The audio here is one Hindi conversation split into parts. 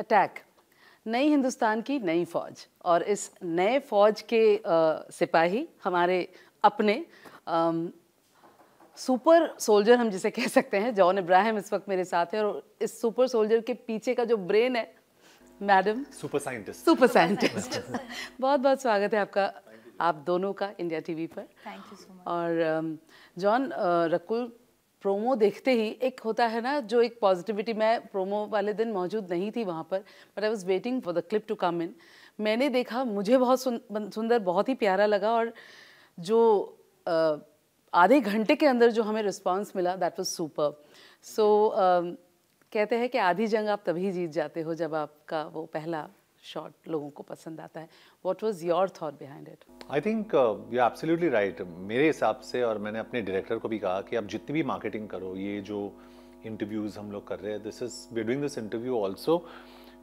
अटैक नई हिंदुस्तान की नई फौज और इस नए फौज के सिपाही हमारे अपने आ, सुपर सोल्जर हम जिसे कह सकते हैं जॉन इब्राहिम इस वक्त मेरे साथ हैं और इस सुपर सोल्जर के पीछे का जो ब्रेन है madam super scientist super scientist बहुत बहुत स्वागत है आपका आप दोनों का इंडिया टीवी पर थैंक यू सो मच और जॉन रकुल प्रोमो देखते ही एक होता है ना जो एक पॉजिटिविटी मैं प्रोमो वाले दिन मौजूद नहीं थी वहाँ पर but I was waiting for the clip to come in मैंने देखा मुझे बहुत सुन सुंदर बहुत ही प्यारा लगा और जो आधे घंटे के अंदर जो हमें रिस्पॉन्स मिला दैट वॉज सुपर सो कहते हैं कि आधी जंग आप तभी जीत जाते हो जब आपका वो पहला शॉट लोगों को पसंद आता है what was your thought behind it I think you absolutely right मेरे हिसाब से और मैंने अपने डायरेक्टर को भी कहा कि आप जितनी भी मार्केटिंग करो ये जो इंटरव्यूज हम लोग कर रहे हैं this is we doing this interview also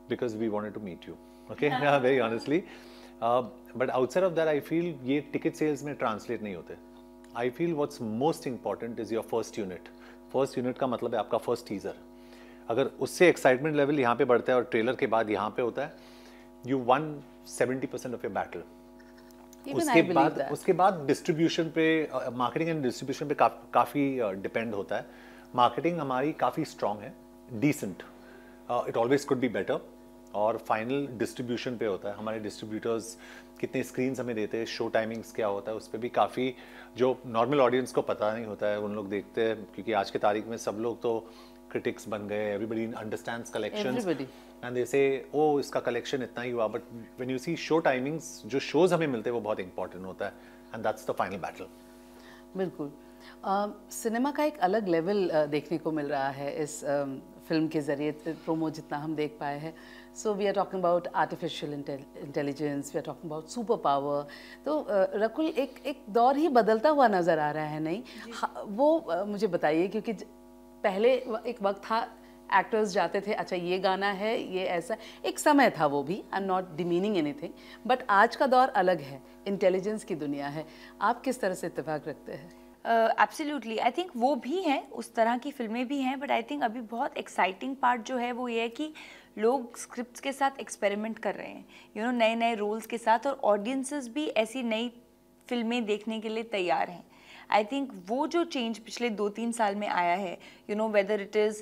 because we want to meet you okay very honestly but outside of that I feel ये टिकट सेल्स में ट्रांसलेट नहीं होते I feel what's most important is your first unit first unit का मतलब है आपका फर्स्ट टीजर अगर उससे एक्साइटमेंट लेवल यहाँ पे बढ़ता है और ट्रेलर के बाद यहाँ पे होता है you won seventy percent of your battle उसके बाद उसके बाद डिस्ट्रीब्यूशन पे मार्केटिंग एंड डिस्ट्रीब्यूशन पे का, काफ़ी डिपेंड uh, होता है मार्केटिंग हमारी काफ़ी स्ट्रांग है decent it always could be better और फाइनल डिस्ट्रीब्यूशन पे होता है हमारे डिस्ट्रीब्यूटर्स कितने स्क्रीन हमें देते हैं शो टाइमिंग्स क्या होता है उस पर भी काफ़ी जो नॉर्मल ऑडियंस को पता नहीं होता है उन लोग देखते हैं क्योंकि आज के तारीख में सब लोग तो क्रिटिक्स बन गए एवरीबडी अंडरस्टैंड कलेक्शन एंड जैसे ओ इसका कलेक्शन इतना ही हुआ but when you see show timings जो शोज हमें मिलते हैं वो बहुत इंपॉर्टेंट होता है and that's the final battle बिल्कुल सिनेमा का एक अलग लेवल देखने को मिल रहा है इस फिल्म के जरिए प्रोमो जितना हम देख पाए हैं so we are talking about artificial intelligence we are talking about super power तो रकुल एक एक दौर ही बदलता हुआ नज़र आ रहा है नहीं वो मुझे बताइए क्योंकि पहले एक वक्त था एक्टर्स जाते थे अच्छा ये गाना है ये ऐसा एक समय था वो भी I am not demeaning anything but आज का दौर अलग है इंटेलिजेंस की दुनिया है आप किस तरह से इतफाक रखते हैं एब्सोल्युटली आई थिंक वो भी हैं उस तरह की फिल्में भी हैं बट आई थिंक अभी बहुत एक्साइटिंग पार्ट जो है वो ये है कि लोग स्क्रिप्ट के साथ एक्सपेरिमेंट कर रहे हैं यू नो नए नए रोल्स के साथ और ऑडियंसेस भी ऐसी नई फिल्में देखने के लिए तैयार हैं आई थिंक वो जो चेंज पिछले दो तीन साल में आया है you know whether it is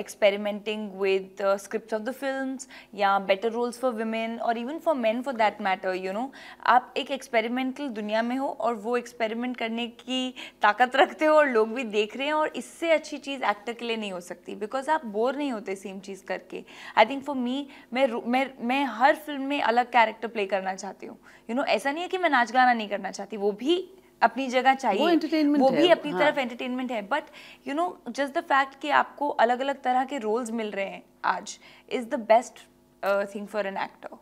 experimenting with script of the film या बेटर रोल्स फॉर वुमेन और even for man for that matter you know आप एक एक्सपेरिमेंटल दुनिया में हो और वो एक्सपेरिमेंट करने की ताकत रखते हो और लोग भी देख रहे हैं और इससे अच्छी चीज़ एक्टर के लिए नहीं हो सकती बिकॉज आप बोर नहीं होते सेम चीज़ करके आई थिंक फॉर मी मैं मैं मैं हर फिल्म में अलग कैरेक्टर प्ले करना चाहती हूँ यू नो ऐसा नहीं है कि मैं नाच गाना नहीं करना चाहती वो भी अपनी जगह चाहिए वो वो भी अपनी हाँ. तरफ एंटरटेनमेंट है but you know just the fact कि आपको अलग अलग तरह के रोल्स मिल रहे हैं आज is the best thing for an actor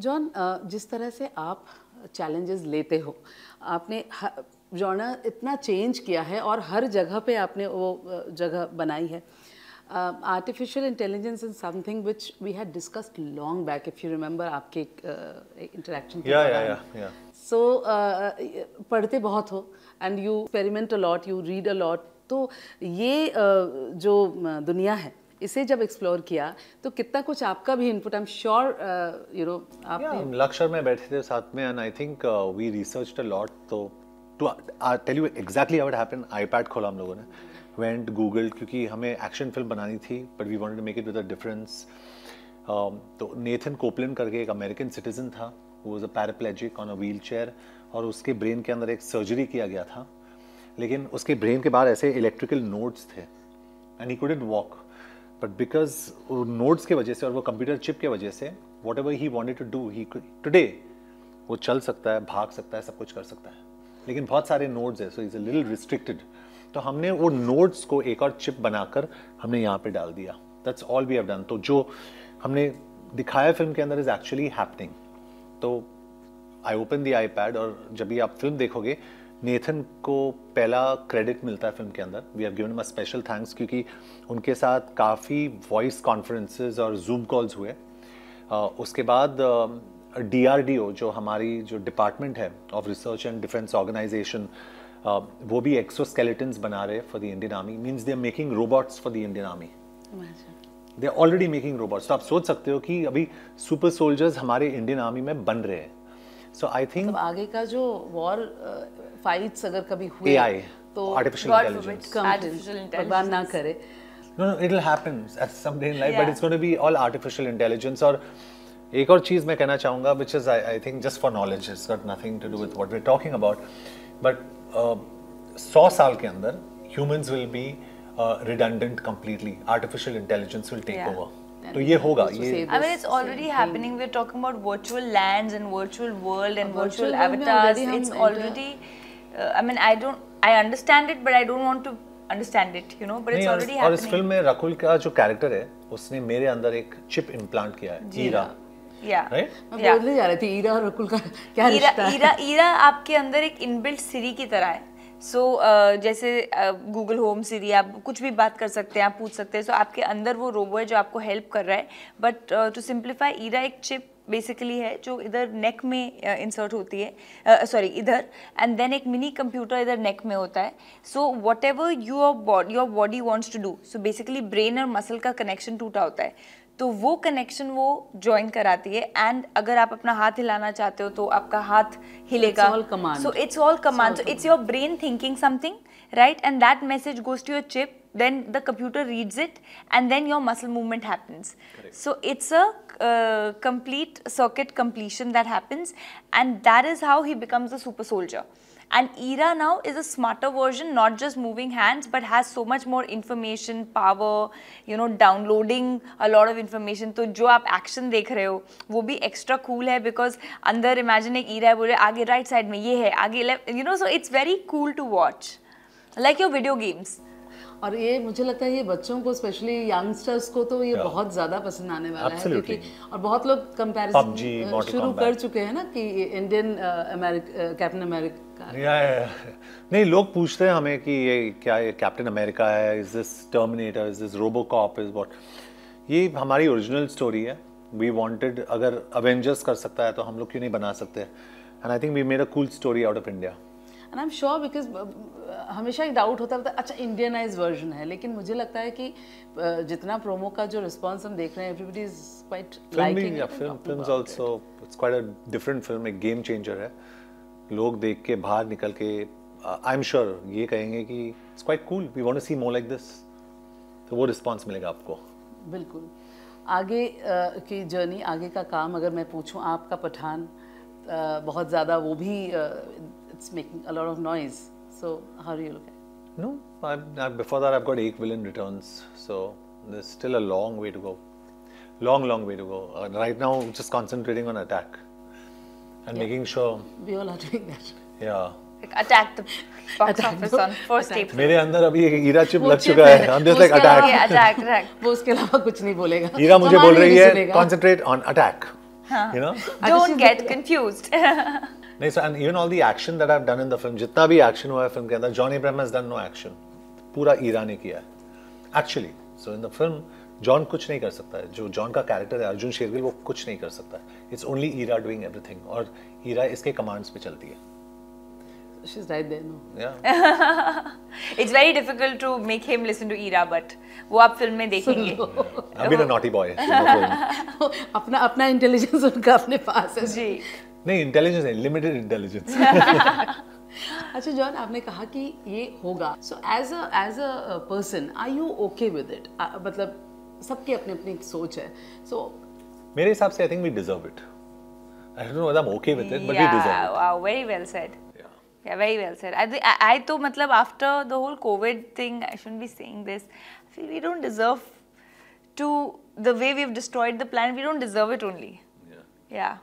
John जिस तरह से आप चैलेंजेस लेते हो आपने जॉनर इतना चेंज किया है और हर जगह पे आपने वो uh, जगह बनाई है Uh, artificial intelligence is something which we had discussed long back, if you remember aapke uh, interaction. Yeah, yeah, yeah, yeah. So uh, bahut ho and you experiment a lot, you read a lot. to ye uh, जो दुनिया है इसे जब एक्सप्लोर किया तो कितना कुछ आपका भी input I am sure you know आप हम लक्ष्य में बैठे थे साथ में and I think we research a lot तो to tell you exactly what happened iPad खोला हम लोगों ने वेंट गूगल क्योंकि हमें एक्शन फिल्म बनानी थी but we want make it with a difference तो नेथन कोपलिन करके एक अमेरिकन सिटीजन था वो was a paraplegic on a wheelchair और उसके ब्रेन के अंदर एक सर्जरी किया गया था लेकिन उसके ब्रेन के बाहर ऐसे इलेक्ट्रिकल नोट्स थे and he couldn't walk but because nodes के वजह से और वो कंप्यूटर चिप के वजह से whatever he wanted to do he today वो चल सकता है भाग सकता है सब कुछ कर सकता है लेकिन बहुत सारे नोट्स है so is a little restricted तो हमने वो नोड्स को एक और चिप बनाकर हमने यहाँ पे डाल दिया that's all we have done तो जो हमने दिखाया फिल्म के अंदर इज एक्चुअली हैपनिंग तो I open the eye pad और जब भी आप फिल्म देखोगे नेथन को पहला क्रेडिट मिलता है फिल्म के अंदर we have given a special thanks क्योंकि उनके साथ काफ़ी वॉइस कॉन्फ्रेंसेज और जूम कॉल्स हुए उसके बाद डी जो हमारी जो डिपार्टमेंट है of research and defence organisation वो भी एक्सोस्केलेटन्स बना रहे for the Indian army means they are making robots for the Indian army they are already making robots तो आप सोच सकते हो कि अभी सुपर सोल्जर्स हमारे इंडियन आर्मी में बन रहे हैं सो आई थिंक आगे का जो वॉर फाइट्स अगर कभी हुए AI, तो आर्टिफिशियल इंटेलिजेंस भगवान ना करे no no it will happen at some day in life but it's gonna be all artificial intelligence और एक और चीज़ मैं कहना चाहूँगा which is I I think just for knowledge it's got nothing to do with what we talking about but सौ साल के अंदर humans will be redundant completely artificial intelligence will take over तो ये होगा ये I mean it's already happening we are talking about virtual lands and virtual world and virtual avatars it's already I mean I don't I understand it but I don't want to understand it you know but it's already happening और इस फिल्म में रकुल का जो कैरेक्टर है उसने मेरे अंदर एक चिप इम्प्लांट किया है जीरा हाँ। ईरा आपके अंदर एक इनबिल्ट सीरी की तरह है सो so, uh, जैसे गूगल होम सीरी आप कुछ भी बात कर सकते हैं आप पूछ सकते हैं सो so, आपके अंदर वो रोबो है जो आपको हेल्प कर रहा है बट टू सिंप्लीफाई ईरा एक चिप बेसिकली है जो इधर नेक में इंसर्ट होती है सॉरी इधर एंड देन एक मिनी कंप्यूटर इधर नेक में होता है so whatever your body your body wants to do so basically brain और मसल का कनेक्शन टूटा होता है तो वो कनेक्शन वो ज्वाइन कराती है एंड अगर आप अपना हाथ हिलाना चाहते हो तो आपका हाथ हिलेगा so it's all command so it's your brain thinking something right and that message goes to your chip then the computer reads it and then your muscle movement happens so it's a complete circuit completion that happens and that is how he becomes a super soldier And ERA now is a smarter version, not just moving hands, but has so much more information, power, you know, downloading a lot of information. to jo aap action dekh rahe ho wo bhi extra cool hai because andar imagine ek ERA bole aage right side mein ye hai aage left, you know, so it's very cool to watch. Like your video games. और ये मुझे लगता है ये बच्चों को स्पेशली यंगस्टर्स को तो ये बहुत ज्यादा पसंद आने वाला Absolutely. है क्योंकि और बहुत लोग कंपैरिजन शुरू कर चुके हैं ना कि इंडियन कैप्टन अमेरिका नहीं लोग पूछते हैं हमें कि ये क्या ये कैप्टन अमेरिका है is this Terminator is this RoboCop is what ये हमारी ओरिजिनल स्टोरी है वी वांटेड अगर अवेंजर्स कर सकता है तो हम लोग क्यों नहीं बना सकते and I think we made a cool story out of India and I am sure because हमेशा एक डाउट होता रहता है मतलब, अच्छा इंडियनाइज वर्जन है लेकिन मुझे लगता है कि uh, जितना प्रोमो का जो रिस्पांस हम देख रहे हैं एवरीबॉडी इज क्वाइट लाइकिंग या film films also it's quite a different film एक गेम चेंजर है लोग देख के बाहर निकल के आई एम श्योर ये कहेंगे कि it's quite cool we want to see more like this तो वो रिस्पांस मिलेगा आपको बिल्कुल आगे uh, की जर्नी आगे का काम अगर मैं पूछूं आपका पठान uh, बहुत ज़्यादा वो भी uh, it's making a lot of noise. So how do you look at it? No, I, I, uh, before that I've got equivalent returns. So there's still a long way to go. Long, long way to go. Uh, right now, just concentrating on attack and yeah. making sure. We all are doing that. Yeah. attack the box attack office on first April. मेरे अंदर अभी चिप लग चुका attack. attack attack. उसके अलावा कुछ नहीं बोलेगा. मुझे बोल रही है concentrate on attack. You know. Don't get confused. नहीं sir and even all the action that I have done in the film जितना भी एक्शन हुआ है फिल्म के अंदर जॉनी ब्रह्म हैज डन नो एक्शन पूरा ईरा ने किया है actually so in the film John कुछ नहीं कर सकता है जो जॉन का कैरेक्टर है अर्जुन शेरगिल वो कुछ नहीं कर सकता है it's only IRA doing everything और ईरा इसके कमांड्स पे चलती है she's right there no yeah it's very difficult to make him listen to Ira but वो आप फिल्म में देखेंगे I've been a naughty boy अपना अपना intelligence उनका अपने पास है जी नहीं इंटेलिजेंस है लिमिटेड इंटेलिजेंस अच्छा जॉन आपने कहा कि ये होगा so as a as a person are you okay with it मतलब सबकी अपनी अपनी सोच है सो so, मेरे हिसाब से I think we deserve it I don't know I am okay with it but we deserve it wow very well said Yeah, very well said. I, I, I तो मतलब after the whole COVID thing, I shouldn't be saying this. I feel we don't deserve to the way we've destroyed the planet. We don't deserve it only. Yeah. Yeah.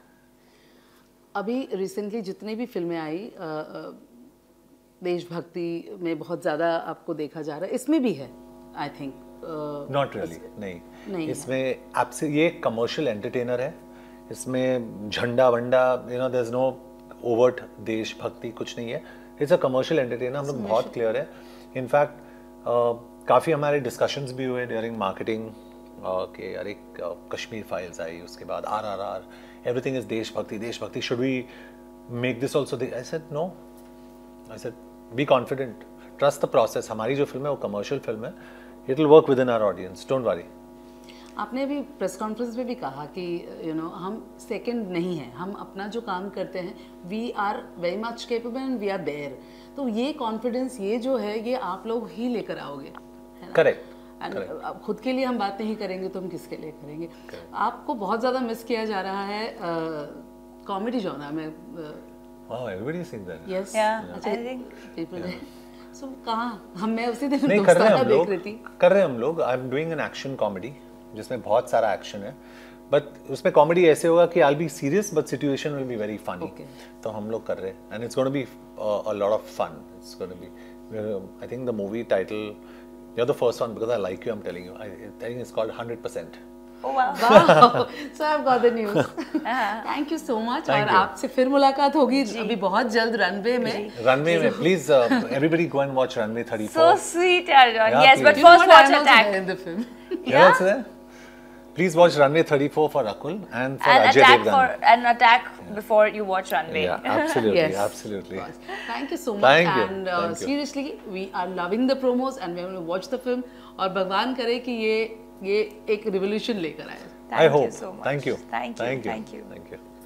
अभी रिसेंटली जितनी भी फिल्में आई देशभक्ति में बहुत ज़्यादा आपको देखा जा रहा है इसमें भी है आई थिंक नॉट रियली नहीं नहीं इसमें आपसे ये कमर्शियल एंटरटेनर है इसमें झंडा वंडा you know there is no overt देशभक्ति कुछ नहीं है इट्स अ कमर्शियल एंटरटेनर हम लोग बहुत क्लियर है इनफैक्ट काफ़ी हमारे डिस्कशंस भी हुए ड्यूरिंग मार्केटिंग के अरे कश्मीर फाइल्स आई उसके बाद R R R everything is Deshbhakti, Deshbhakti. Should we make this also? I said, no. I said, be confident. Trust the process. हमारी जो फिल्म है वो कमर्शियल फिल्म है it will work within our audience don't worry आपने अभी प्रेस कॉन्फ्रेंस में भी कहा कि यू you नो know, हम सेकंड नहीं हैं हम अपना जो काम करते हैं we are very much capable and we are aware तो ये कॉन्फिडेंस ये जो है ये आप लोग ही लेकर आओगे करेक्ट एंड uh, खुद के लिए हम बात नहीं करेंगे तो हम किसके लिए करेंगे Correct. आपको बहुत ज़्यादा मिस किया जा रहा है कॉमेडी uh, जॉनर में uh, Wow, everybody is saying that. Yes. Yeah, yeah. I think हम मैं उसी दिन नहीं कर रहे हम लोग कर रहे हम लोग I am doing an action comedy जिसमें बहुत सारा एक्शन है बट उसमें कॉमेडी ऐसे होगा कि I be serious but situation will be very funny तो हम लोग कर रहे हैं and it's gonna be a lot of fun it's gonna be I think the movie title You're the first one because I like you. I'm telling you. I, I think it's called 100%. Oh, wow. wow. so I've got the news. Uh-huh. Thank you so much. Thank और आपसे फिर मुलाकात होगी अभी बहुत जल्द रनवे में रनवे में please uh, Yes. Go and watch runway 34 Yes. Sweet Arjun yes but first watch attack in the film yeah, yeah that's there Please watch Runway 34 for Akul and for and Ajay attack Devgan. For, and attack yeah. before you watch Runway. Yeah, absolutely, yes. absolutely. Thank you so much. Thank and Uh, seriously, you. we are loving the promos and we are going to watch the film. और Bhagwan, करे कि ye ये एक रिवोल्यूशन लेकर आए। I hope. So much. Thank you. Thank you. Thank you. Thank you. Thank you.